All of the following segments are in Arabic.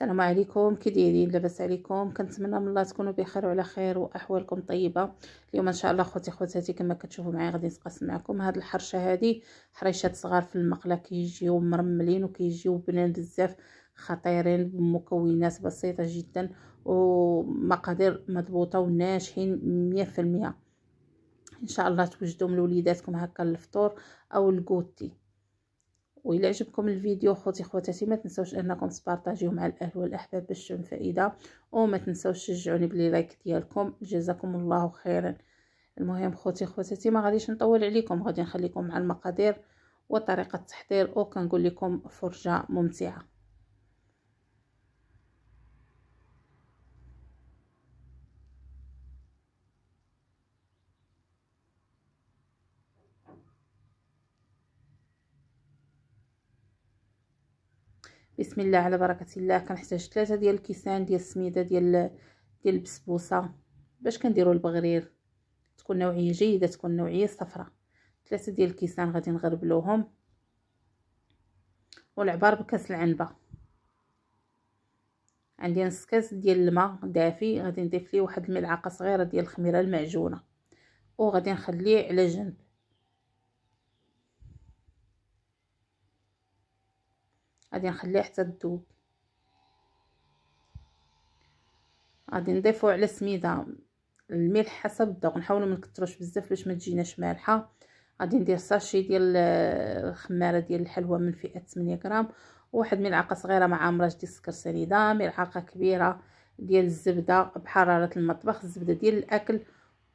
السلام عليكم كي دايرين لاباس عليكم كنتمنى من الله تكونوا بخير وعلى خير واحوالكم طيبه اليوم ان شاء الله خوتي خواتاتي كما كتشوفوا معايا غادي نتقاسم معكم هاد الحرشه هادي حريشات صغار في المقله كيجيو مرملين وكيجيو بنان بزاف خطيرين بمكونات بسيطه جدا ومقادير مضبوطه وناجحين 100% ان شاء الله من لوليداتكم هكا للفطور او الكوتي وإلا عجبكم الفيديو خوتي خواتاتي ما تنسوش انكم تبارطاجيو مع الاهل والاحباب باش تعم فائده وما تنسوش تشجعوني بلي لايك ديالكم جزاكم الله خيرا المهم خوتي خواتاتي ما غاديش نطول عليكم غادي نخليكم مع المقادير وطريقه التحضير وكنقول لكم فرجه ممتعه بسم الله على بركه الله كنحتاج ثلاثه ديال الكيسان ديال السميده ديال ديال البسبوسه باش كنديروا البغرير تكون نوعيه جيده تكون نوعيه صفراء ثلاثه ديال الكيسان غادي نغربلوهم والعبار بكاس العنبه عندي نص كاس ديال الماء دافي غادي نضيف ليه واحد الملعقه صغيره ديال الخميره المعجونه وغادي نخليه على جنب غادي نخليه حتى تذوب غادي نضيفو على سميده الملح حسب الذوق نحاولو ما نكثروش بزاف باش ما تجيناش مالحه غادي ندير ساشي ديال الخماره آه، ديال الحلوى من فئه 8 غرام وواحد ملعقه صغيره مع عامره ديال السكر سنيده ملعقه كبيره ديال الزبده بحراره المطبخ الزبده ديال الاكل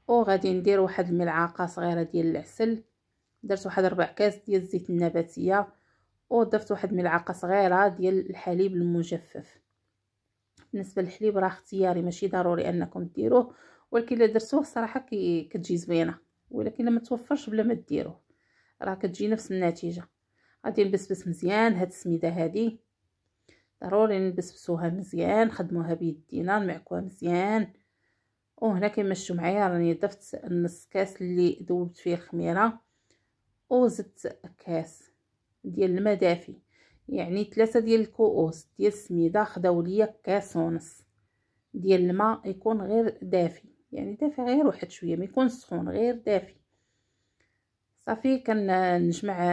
وغادي ندير واحد الملعقه صغيره ديال العسل درت واحد ربع كاس ديال الزيت النباتيه وضفت واحد ملعقه صغيره ديال الحليب المجفف بالنسبه للحليب راه اختياري ماشي ضروري انكم ديروه ولكن الا درتوه صراحه كي كتجي زوينه ولكن لما توفرش بلا ما ديروه راه كتجي نفس النتيجه غادي نبسبس مزيان هاد السميده هادي ضروري نبسبسوها مزيان نخدموها بيدينا نمعكوها مزيان وهنا كما شفتوا معايا راني ضفت نص كاس اللي ذوبت فيه الخميره وزدت كاس ديال الماء دافي يعني ثلاثة ديال الكؤوس ديال السميدة خداو ليا كاس ونص ديال الماء يكون غير دافي يعني دافي غير واحد شويه ما يكون سخون غير دافي صافي كنجمع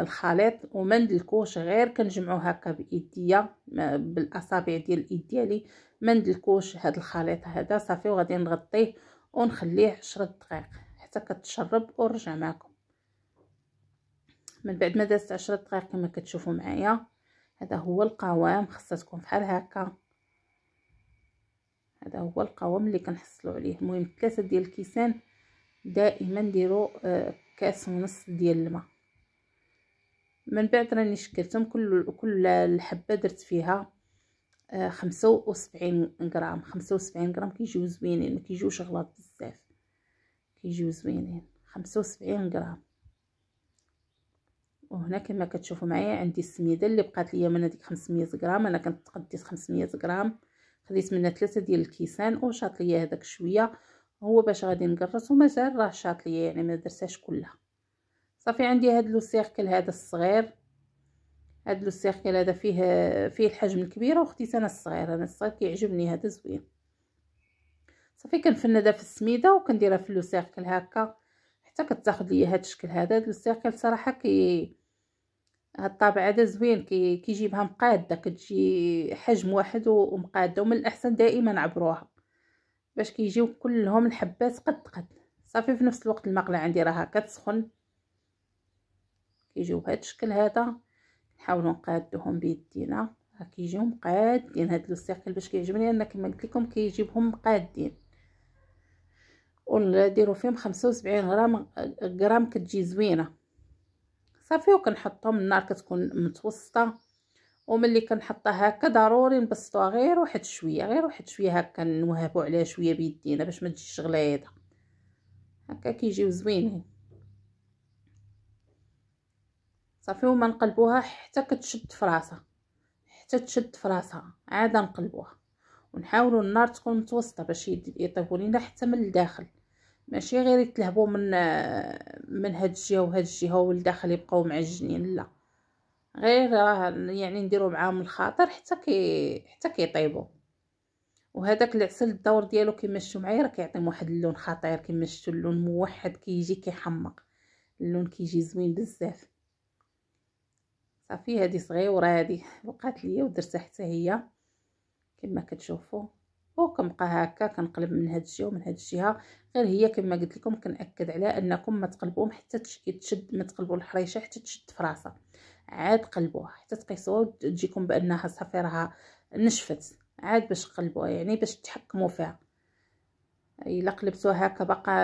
الخليط وما ندلكوش غير كنجمعو هكا بايديا بالاصابع ديال الايد ديالي ما ندلكوش هذا الخليط هذا صافي وغادي نغطيه ونخليه 10 دقائق حتى كتشرب ونرجع معكم من بعد ما دازت عشرة دقائق كما كتشوفوا معايا هذا هو القوام خاصها تكون بحال هكا هذا هو القوام اللي كنحصلوا عليه المهم ثلاثه ديال الكيسان دائما ديروا آه، كاس ونص ديال الماء من بعد راني شكلتهم كل كل الحبه درت فيها آه، خمسة وسبعين غرام خمسة وسبعين غرام كيجيو زوينين ما كيجيوش غلاط بزاف كيجيو زوينين خمسة وسبعين غرام وهنا كما كتشوفوا معايا عندي السميده اللي بقات ليا من هذيك 500 غرام انا كنت قديت 500 غرام خديت منها ثلاثه ديال الكيسان وشاط ليا هذاك شويه هو باش غادي نقرص ومازال راه شاط ليا يعني ما درتهاش كلها صافي عندي هاد لو سيركل هذا الصغير هاد لو سيركل هذا فيه فيه الحجم الكبير وخديت انا الصغير انا الصغير كيعجبني هذا زوين صافي كنفندها في السميده وكنديرها في لو سيركل هكا حتى كتاخد ليا هاد الشكل هذا هاد لو سيركل صراحه كي هالطابع هذا زوين كي كيجيبها مقاده كتجي حجم واحد ومقاده ومن الاحسن دائما عبروها باش كيجيو كلهم الحبات قد قد صافي في نفس الوقت المقله عندي راها كتسخن كيجيو بهذا الشكل هذا نحاولوا نقادوهم بيدينا ها كيجيو مقادين هاد لوسيقل باش كيعجبني انا كما قلت لكم كيجيبهم مقادين ولا ديروا فيهم 75 غرام غرام كتجي زوينه صافي وكنحطهم النار كتكون متوسطه وملي كنحطها هكا ضروري نبسطوها غير واحد شويه غير واحد شويه هكا نوهبو عليها شويه بيدينا باش ما تجيش غليظه هكا كيجيو زوينين صافي وما نقلبوها حتى كتشد فراسها حتى تشد فراسها عاد نقلبوها ونحاولوا النار تكون متوسطه باش يطيبوا لينا حتى من الداخل ماشي غير يتلهبوا من من هاد الجهه وهاد الجهه والداخل يبقاو معجنين لا غير راه يعني نديرو معاهم الخاطر حتى كي حتى كيطيبوا وهذاك العسل الدور ديالو كيما شفتوا معايا راه كيعطي واحد اللون خطير كيما شفتوا اللون موحد كيجي كي كيحمق اللون كيجي زوين بزاف صافي هذه صغيره هذه بقات ليا ودرتها حتى هي كما كتشوفوا وكنبقى هكا كنقلب من هاد الجهه ومن هاد الجهه غير هي كما قلت لكم كنأكد على انكم ما تقلبوهم حتى تشد ما تقلبوا الحريشه حتى تشد في راسها عاد قلبوها حتى تقيسوها وتجيكم بانها صافي راها نشفت عاد باش تقلبوها يعني باش تحكموا فيها الا قلبتوها هكا باقا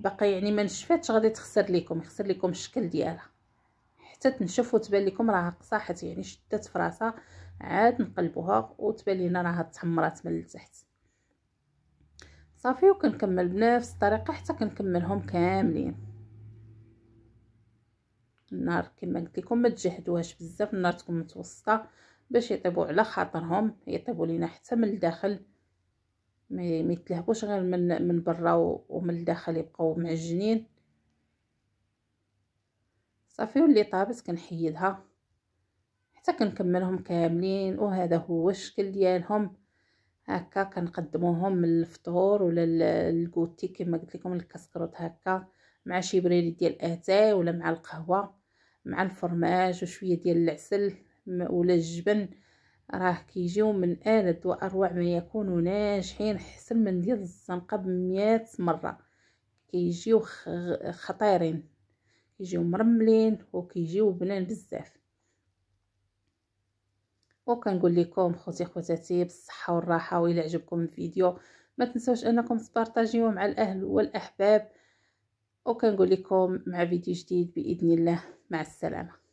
باقا يعني ما نشفاتش غادي تخسر لكم يخسر لكم الشكل ديالها حتى تنشف وتبان لكم راها قصاحت يعني شدات فراسها عاد نقلبوها وتبان لينا راها تحمرات من التحت صافي وكنكمل بنفس الطريقه حتى كنكملهم كاملين النار كما قلت لكم ما تجهدوهاش بزاف النار تكون متوسطه باش يطيبوا على خاطرهم يطيبوا لينا حتى من الداخل ما يتلهبوش غير من من برا ومن الداخل يبقاو معجنين صافي واللي طابت كنحيدها حتى كنكملهم كاملين وهذا هو الشكل ديالهم هكا كنقدموهم للفطور ولا الكوتي كما قلت لكم الكسكروت هكا مع شي بريد ديال اتاي ولا مع القهوه مع الفرماج وشويه ديال العسل ولا الجبن راه كيجيو من آلد وأروع ما يكونوا ناجحين أحسن من ديال الزنقة بمئات مرة كيجيو خطيرين كيجيو مرملين وكيجيو بنان بزاف وكنقول لكم خوتي خواتاتي بالصحه والراحه وإلا عجبكم الفيديو ما تنساوش انكم تبارطاجيوه مع الاهل والاحباب وكنقول لكم مع فيديو جديد باذن الله مع السلامه